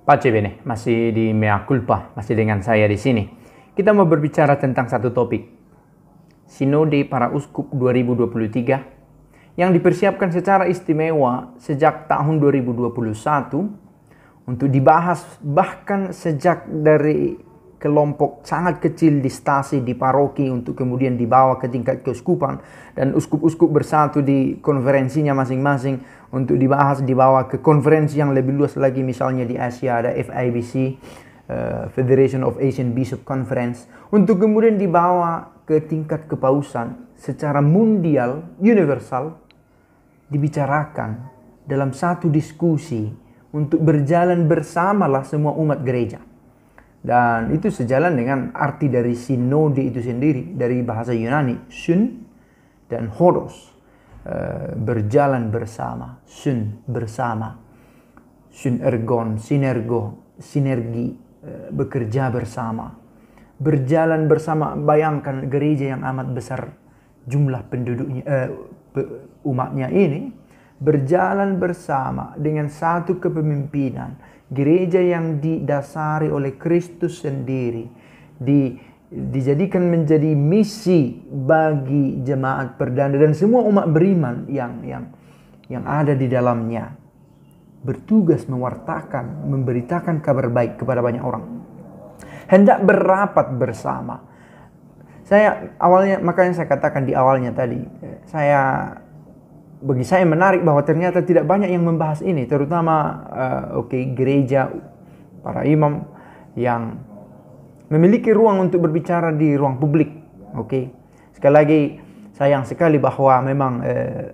Pace bene, masih di mea culpa, masih dengan saya di sini. Kita mau berbicara tentang satu topik. Sinode para uskup 2023 yang dipersiapkan secara istimewa sejak tahun 2021 untuk dibahas bahkan sejak dari kelompok sangat kecil di stasi, di paroki untuk kemudian dibawa ke tingkat keuskupan dan uskup-uskup bersatu di konferensinya masing-masing untuk dibahas dibawa ke konferensi yang lebih luas lagi misalnya di Asia ada FIBC uh, eh, Federation of Asian Bishop Conference untuk kemudian dibawa ke tingkat kepausan secara mundial universal dibicarakan dalam satu diskusi untuk berjalan bersamalah semua umat gereja dan itu sejalan dengan arti dari sinode itu sendiri dari bahasa Yunani, sun dan horos. Eh, berjalan bersama, sun bersama. Sun ergon, sinergo, sinergi, eh, bekerja bersama. Berjalan bersama, bayangkan gereja yang amat besar jumlah penduduknya eh, umatnya ini berjalan bersama dengan satu kepemimpinan, gereja yang didasari oleh Kristus sendiri, di, dijadikan menjadi misi bagi jemaat perdana dan semua umat beriman yang yang yang ada di dalamnya. Bertugas mewartakan, memberitakan kabar baik kepada banyak orang. Hendak berapat bersama. Saya awalnya makanya saya katakan di awalnya tadi, eh, saya bagi saya menarik bahwa ternyata tidak banyak yang membahas ini, terutama uh, oke okay, gereja para imam yang memiliki ruang untuk berbicara di ruang publik. Oke. Okay. Sekali lagi sayang sekali bahwa memang uh,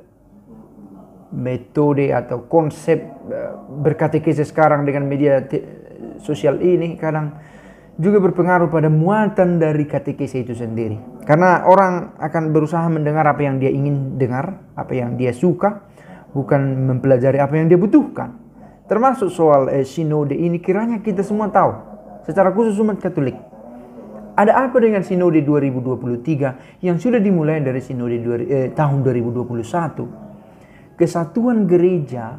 metode atau konsep uh, eh, berkatekese sekarang dengan media sosial ini kadang juga berpengaruh pada muatan dari katekese itu sendiri. Karena orang akan berusaha mendengar apa yang dia ingin dengar, apa yang dia suka, bukan mempelajari apa yang dia butuhkan. Termasuk soal eh, sinode ini kiranya kita semua tahu, secara khusus umat Katolik. Ada apa dengan sinode 2023 yang sudah dimulai dari sinode eh, tahun 2021? Kesatuan gereja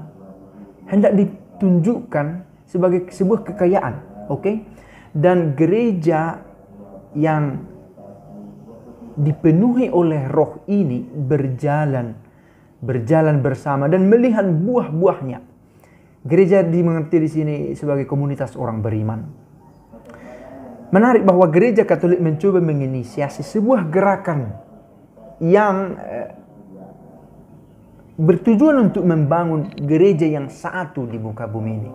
hendak ditunjukkan sebagai sebuah kekayaan, oke? Okay? Dan gereja yang dipenuhi oleh roh ini berjalan berjalan bersama dan melihat buah-buahnya. Gereja dimengerti di sini sebagai komunitas orang beriman. Menarik bahwa gereja Katolik mencoba menginisiasi sebuah gerakan yang eh, bertujuan untuk membangun gereja yang satu di muka bumi ini.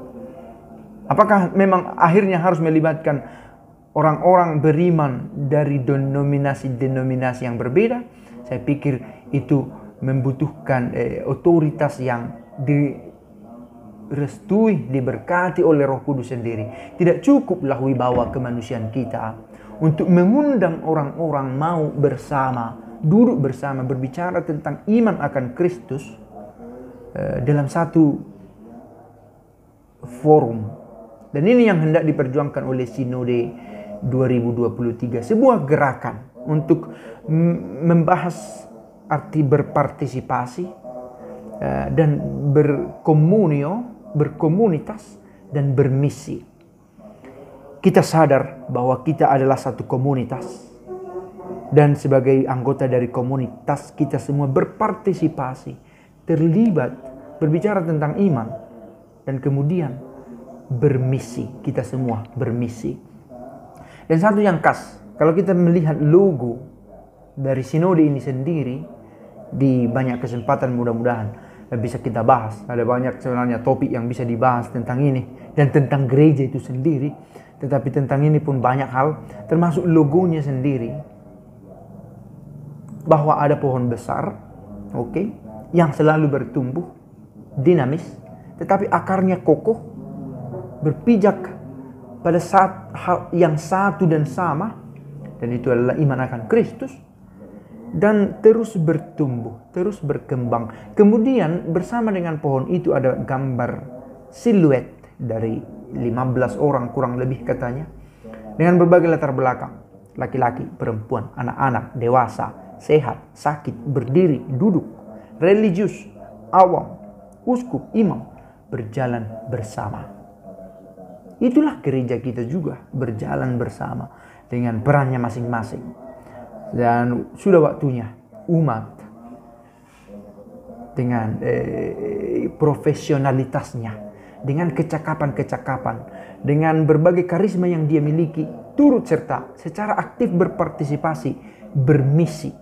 Apakah memang akhirnya harus melibatkan orang-orang beriman dari denominasi-denominasi yang berbeda, saya pikir itu membutuhkan eh, otoritas yang direstui, diberkati oleh Roh Kudus sendiri. Tidak cukuplah wibawa kemanusiaan kita untuk mengundang orang-orang mau bersama, duduk bersama, berbicara tentang iman akan Kristus eh, dalam satu forum. Dan ini yang hendak diperjuangkan oleh sinode 2023 sebuah gerakan untuk membahas arti berpartisipasi eh, dan berkomunio, berkomunitas dan bermisi. Kita sadar bahwa kita adalah satu komunitas dan sebagai anggota dari komunitas kita semua berpartisipasi, terlibat, berbicara tentang iman dan kemudian bermisi. Kita semua bermisi dan satu yang khas, kalau kita melihat logo dari sinode ini sendiri di banyak kesempatan mudah-mudahan bisa kita bahas. Ada banyak sebenarnya topik yang bisa dibahas tentang ini dan tentang gereja itu sendiri. Tetapi tentang ini pun banyak hal, termasuk logonya sendiri. Bahwa ada pohon besar, oke, okay, yang selalu bertumbuh, dinamis, tetapi akarnya kokoh, berpijak pada saat hal yang satu dan sama dan itu adalah iman akan Kristus dan terus bertumbuh, terus berkembang. Kemudian bersama dengan pohon itu ada gambar siluet dari 15 orang kurang lebih katanya dengan berbagai latar belakang, laki-laki, perempuan, anak-anak, dewasa, sehat, sakit, berdiri, duduk, religius, awam, uskup, imam berjalan bersama. Itulah gereja kita juga berjalan bersama dengan perannya masing-masing. Dan sudah waktunya umat dengan eh, profesionalitasnya, dengan kecakapan-kecakapan, dengan berbagai karisma yang dia miliki, turut serta secara aktif berpartisipasi, bermisi.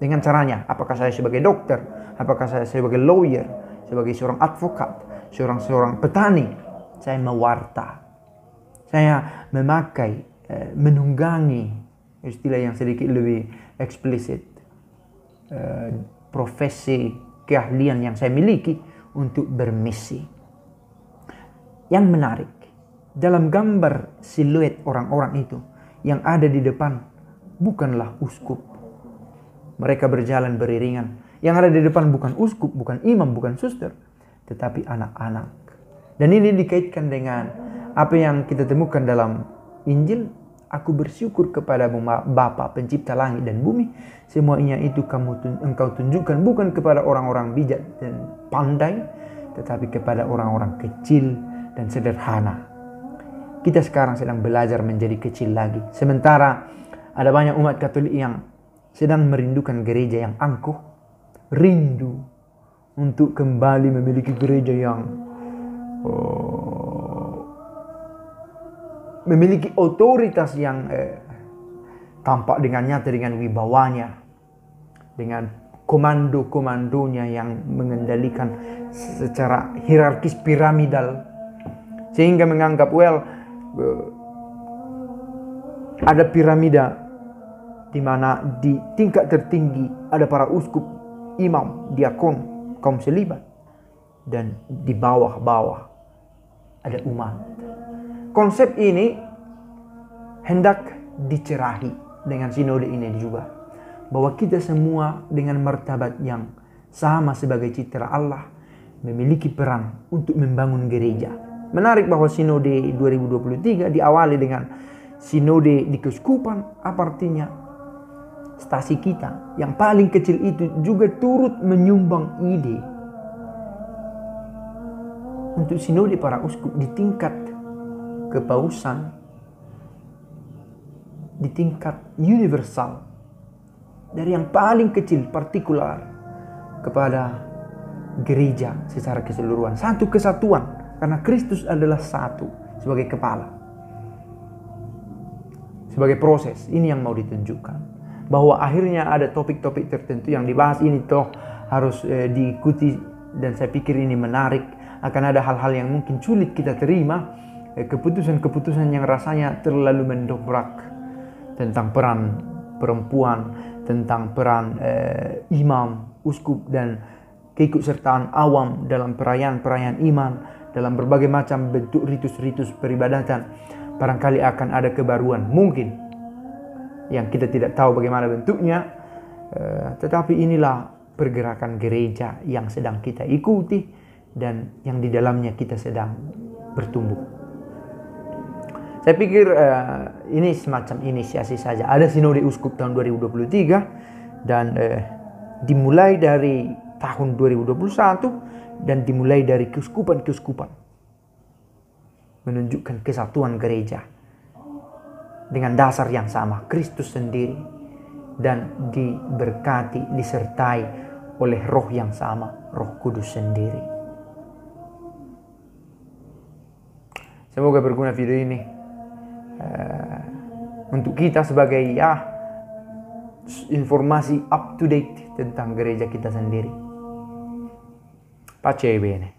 Dengan caranya, apakah saya sebagai dokter, apakah saya sebagai lawyer, sebagai seorang advokat, seorang seorang petani, saya mewarta saya memakai, eh, menunggangi istilah yang sedikit lebih eksplisit. Eh, profesi keahlian yang saya miliki untuk bermisi. Yang menarik, dalam gambar siluet orang-orang itu yang ada di depan bukanlah uskup. Mereka berjalan beriringan. Yang ada di depan bukan uskup, bukan imam, bukan suster, tetapi anak-anak. Dan ini dikaitkan dengan apa yang kita temukan dalam Injil, aku bersyukur kepada Bapa pencipta langit dan bumi. Semuanya itu kamu engkau tunjukkan bukan kepada orang-orang bijak dan pandai, tetapi kepada orang-orang kecil dan sederhana. Kita sekarang sedang belajar menjadi kecil lagi. Sementara ada banyak umat Katolik yang sedang merindukan gereja yang angkuh, rindu untuk kembali memiliki gereja yang oh, memiliki otoritas yang eh, tampak dengan nyata dengan wibawanya, dengan komando-komandonya yang mengendalikan secara hierarkis piramidal, sehingga menganggap well eh, ada piramida di mana di tingkat tertinggi ada para uskup, imam, diakon, kaum selibat dan di bawah-bawah ada umat konsep ini hendak dicerahi dengan sinode ini juga. Bahwa kita semua dengan martabat yang sama sebagai citra Allah memiliki peran untuk membangun gereja. Menarik bahwa sinode 2023 diawali dengan sinode di keuskupan apa artinya stasi kita yang paling kecil itu juga turut menyumbang ide untuk sinode para uskup di tingkat kepausan di tingkat universal dari yang paling kecil partikular kepada gereja secara keseluruhan satu kesatuan karena Kristus adalah satu sebagai kepala sebagai proses ini yang mau ditunjukkan bahwa akhirnya ada topik-topik tertentu yang dibahas ini toh harus eh, diikuti dan saya pikir ini menarik akan ada hal-hal yang mungkin sulit kita terima Eh, keputusan-keputusan yang rasanya terlalu mendobrak tentang peran perempuan, tentang peran eh, imam, uskup dan keikutsertaan awam dalam perayaan-perayaan iman, dalam berbagai macam bentuk ritus-ritus peribadatan, barangkali akan ada kebaruan mungkin yang kita tidak tahu bagaimana bentuknya, eh, tetapi inilah pergerakan gereja yang sedang kita ikuti dan yang di dalamnya kita sedang bertumbuh. Saya pikir uh, ini semacam inisiasi saja. Ada sinode uskup tahun 2023 dan uh, dimulai dari tahun 2021 dan dimulai dari keuskupan-keuskupan menunjukkan kesatuan gereja dengan dasar yang sama Kristus sendiri dan diberkati disertai oleh roh yang sama Roh Kudus sendiri. Semoga berguna video ini. Eh, untuk kita sebagai ya informasi up to date tentang gereja kita sendiri. Pace bene.